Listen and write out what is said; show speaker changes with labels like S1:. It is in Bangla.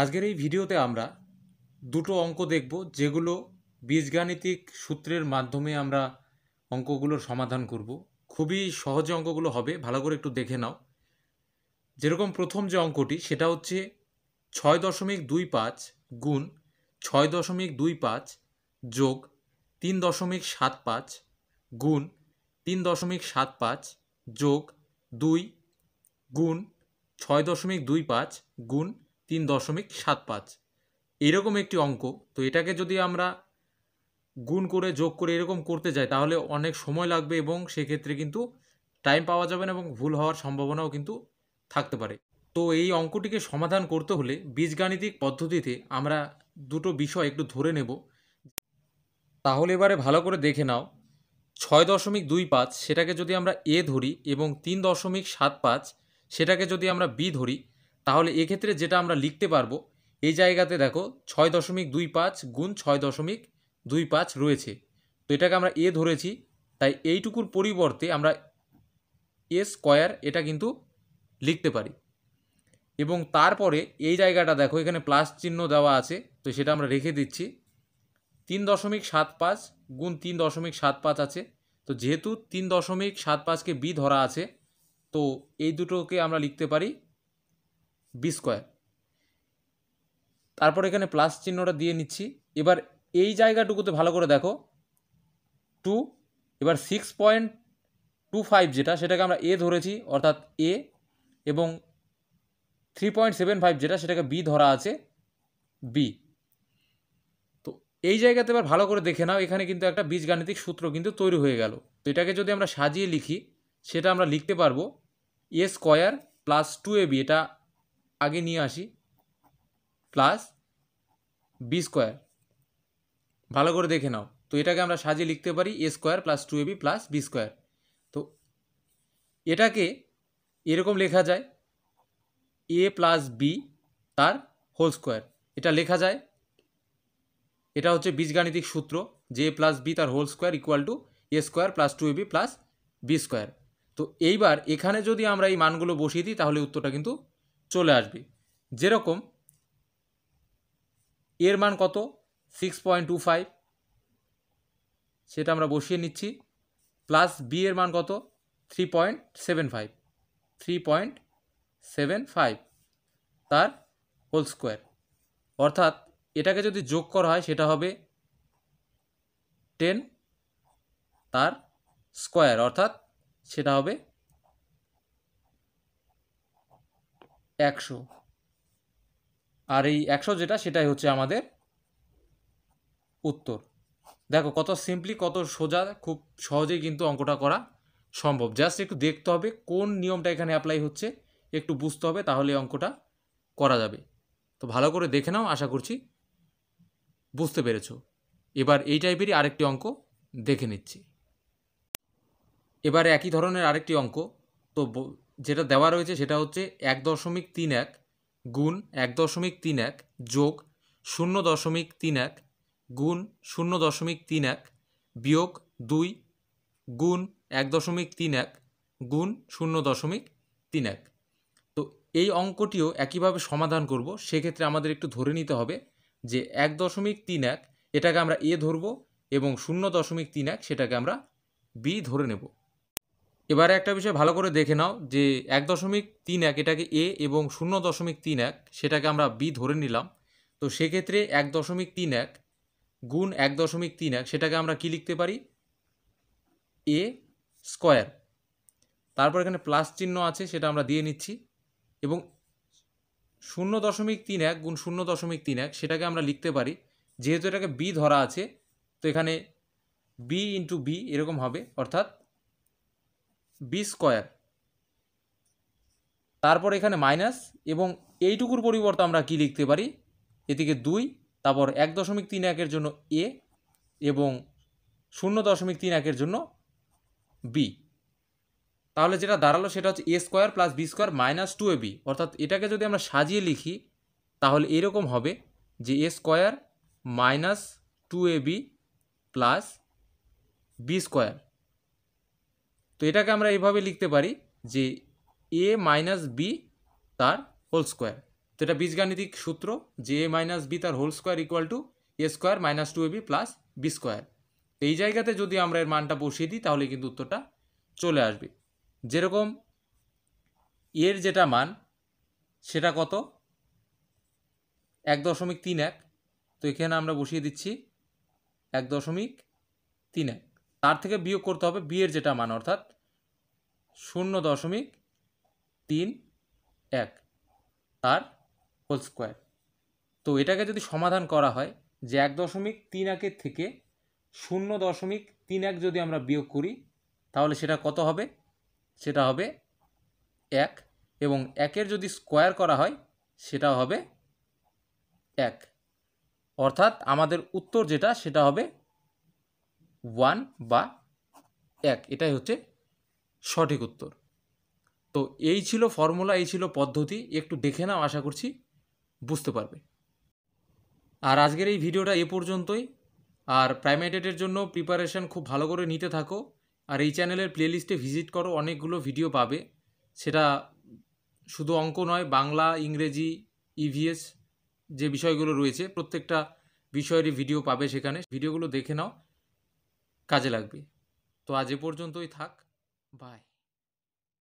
S1: আজকের এই ভিডিওতে আমরা দুটো অঙ্ক দেখব যেগুলো বীজগাণিতিক সূত্রের মাধ্যমে আমরা অঙ্কগুলোর সমাধান করব খুবই সহজে অঙ্কগুলো হবে ভালো করে একটু দেখে নাও যেরকম প্রথম যে অঙ্কটি সেটা হচ্ছে ছয় দশমিক দুই পাঁচ গুণ ছয় দশমিক দুই পাঁচ যোগ তিন দশমিক সাত পাঁচ গুণ তিন দশমিক সাত পাঁচ যোগ দুই গুণ ছয় দশমিক দুই পাঁচ গুণ তিন দশমিক সাত পাঁচ এরকম একটি অঙ্ক তো এটাকে যদি আমরা গুণ করে যোগ করে এরকম করতে যাই তাহলে অনেক সময় লাগবে এবং সেক্ষেত্রে কিন্তু টাইম পাওয়া যাবে না এবং ভুল হওয়ার সম্ভাবনাও কিন্তু থাকতে পারে তো এই অঙ্কটিকে সমাধান করতে হলে বীজগাণিতিক পদ্ধতিতে আমরা দুটো বিষয় একটু ধরে নেব তাহলে এবারে ভালো করে দেখে নাও ছয় দশমিক দুই পাঁচ সেটাকে যদি আমরা এ ধরি এবং তিন দশমিক সাত পাঁচ সেটাকে যদি আমরা বি ধরি তাহলে এক্ষেত্রে যেটা আমরা লিখতে পারবো এই জায়গাতে দেখো ছয় দশমিক দুই পাঁচ গুণ ছয় দশমিক দুই পাঁচ রয়েছে তো এটাকে আমরা এ ধরেছি তাই এইটুকুর পরিবর্তে আমরা এ স্কোয়ার এটা কিন্তু লিখতে পারি এবং তারপরে এই জায়গাটা দেখো এখানে প্লাস চিহ্ন দেওয়া আছে তো সেটা আমরা রেখে দিচ্ছি তিন দশমিক সাত পাঁচ গুণ তিন দশমিক সাত পাঁচ আছে তো যেহেতু তিন দশমিক সাত পাঁচকে বি ধরা আছে তো এই দুটোকে আমরা লিখতে পারি বি স্কোয়ার তারপর এখানে প্লাস চিহ্নটা দিয়ে নিচ্ছি এবার এই জায়গাটুকুতে ভালো করে দেখো টু এবার সিক্স পয়েন্ট টু ফাইভ যেটা সেটাকে আমরা এ ধরেছি অর্থাৎ এ এবং থ্রি পয়েন্ট সেভেন ফাইভ যেটা সেটাকে বি ধরা আছে বি তো এই জায়গাতে এবার ভালো করে দেখে নাও এখানে কিন্তু একটা বীজগাণিতিক সূত্র কিন্তু তৈরি হয়ে গেল তো এটাকে যদি আমরা সাজিয়ে লিখি সেটা আমরা লিখতে পারবো A square plus two A B এটা আগে নিয়ে আসি প্লাস বি স্কোয়ার ভালো করে দেখে নাও তো এটাকে আমরা সাজিয়ে লিখতে পারি A square plus two A B plus B square তো এটাকে এরকম লেখা যায় এ প্লাস বি তার হোল স্কোয়ার এটা লেখা যায় এটা হচ্ছে বীজগাণিতিক সূত্র যে প্লাস বি তার whole square equal to A square plus two A B plus B square তো এইবার এখানে যদি আমরা এই মানগুলো বসিয়ে দিই তাহলে উত্তরটা কিন্তু চলে আসবে যেরকম এর মান কত সিক্স পয়েন্ট টু ফাইভ সেটা আমরা বসিয়ে নিচ্ছি প্লাস বি এর মান কত three point seven five three point seven five তার হোল স্কোয়ার অর্থাৎ এটাকে যদি যোগ করা হয় সেটা হবে টেন তার স্কোয়ার অর্থাৎ সেটা হবে একশো আর এই একশো যেটা সেটাই হচ্ছে আমাদের উত্তর দেখো কত সিম্পলি কত সোজা খুব সহজেই কিন্তু অঙ্কটা করা সম্ভব জাস্ট একটু দেখতে হবে কোন নিয়মটা এখানে অ্যাপ্লাই হচ্ছে একটু বুঝতে হবে তাহলে অঙ্কটা করা যাবে তো ভালো করে দেখে নাও আশা করছি বুঝতে পেরেছ এবার এই টাইপেরই আরেকটি অঙ্ক দেখে নিচ্ছি এবার একই ধরনের আরেকটি অঙ্ক তো যেটা দেওয়া রয়েছে সেটা হচ্ছে এক দশমিক তিন এক গুণ এক দশমিক তিন এক যোগ শূন্য দশমিক তিন এক গুণ শূন্য দশমিক তিন এক বিয়োগ দুই গুণ এক দশমিক তিন এক গুণ শূন্য দশমিক তিন এক তো এই অঙ্কটিও একইভাবে সমাধান করব সেক্ষেত্রে আমাদের একটু ধরে নিতে হবে যে এক দশমিক তিন এক এটাকে আমরা এ ধরব এবং শূন্য দশমিক তিন এক সেটাকে আমরা বি ধরে নেব এবারে একটা বিষয় ভালো করে দেখে নাও যে এক দশমিক তিন এক এটাকে এ এবং শূন্য দশমিক তিন এক সেটাকে আমরা বি ধরে নিলাম তো সেক্ষেত্রে এক দশমিক তিন এক গুণ এক দশমিক তিন এক সেটাকে আমরা কি লিখতে পারি এ স্কোয়ার তারপর এখানে প্লাস চিহ্ন আছে সেটা আমরা দিয়ে নিচ্ছি এবং শূন্য দশমিক তিন এক গুণ শূন্য দশমিক তিন এক সেটাকে আমরা লিখতে পারি যেহেতু এটাকে বি ধরা আছে তো এখানে বি ইন্টু বি এরকম হবে অর্থাৎ বি স্কোয়ার তারপর এখানে মাইনাস এবং এইটুকুর পরিবর্তে আমরা কি লিখতে পারি এদিকে দুই তারপর এক দশমিক তিন একের জন্য এ এবং শূন্য দশমিক তিন একের জন্য বি তাহলে যেটা দাঁড়ালো সেটা হচ্ছে A square plus B square minus two A B অর্থাৎ এটাকে যদি আমরা সাজিয়ে লিখি তাহলে এরকম হবে যে A square minus two A B plus B square তো এটাকে আমরা এভাবে লিখতে পারি যে এ মাইনাস বি তার হোল স্কোয়ার তো এটা বীজগাণিতিক সূত্র যে এ মাইনাস বি তার whole square equal to A square minus two A B plus B square তো এই জায়গাতে যদি আমরা এর মানটা বসিয়ে দিই তাহলে কিন্তু উত্তরটা চলে আসবে যেরকম এর যেটা মান সেটা কত এক দশমিক তিন এক তো এখানে আমরা বসিয়ে দিচ্ছি এক দশমিক তিন এক তার থেকে বিয়োগ করতে হবে বিয়ের যেটা মান অর্থাৎ শূন্য দশমিক তিন এক তার হোল স্কোয়ার তো এটাকে যদি সমাধান করা হয় যে এক দশমিক তিন একের থেকে শূন্য দশমিক তিন এক যদি আমরা বিয়োগ করি তাহলে সেটা কত হবে সেটা হবে এক এবং একের যদি স্কোয়ার করা হয় সেটা হবে এক অর্থাৎ আমাদের উত্তর যেটা সেটা হবে ওয়ান বা এক এটাই হচ্ছে সঠিক উত্তর তো এই ছিল ফর্মুলা এই ছিল পদ্ধতি একটু দেখে নাও আশা করছি বুঝতে পারবে আর আজকের এই ভিডিওটা এ পর্যন্তই আর প্রাইমেটেটের জন্য প্রিপারেশান খুব ভালো করে নিতে থাকো আর এই চ্যানেলের প্লেলিস্টে ভিজিট করো অনেকগুলো ভিডিও পাবে সেটা শুধু অঙ্ক নয় বাংলা ইংরেজি ইভিএস e যে বিষয়গুলো রয়েছে প্রত্যেকটা বিষয়েরই ভিডিও পাবে সেখানে ভিডিওগুলো দেখে নাও কাজে লাগবে তো আজ এ পর্যন্তই থাক বাই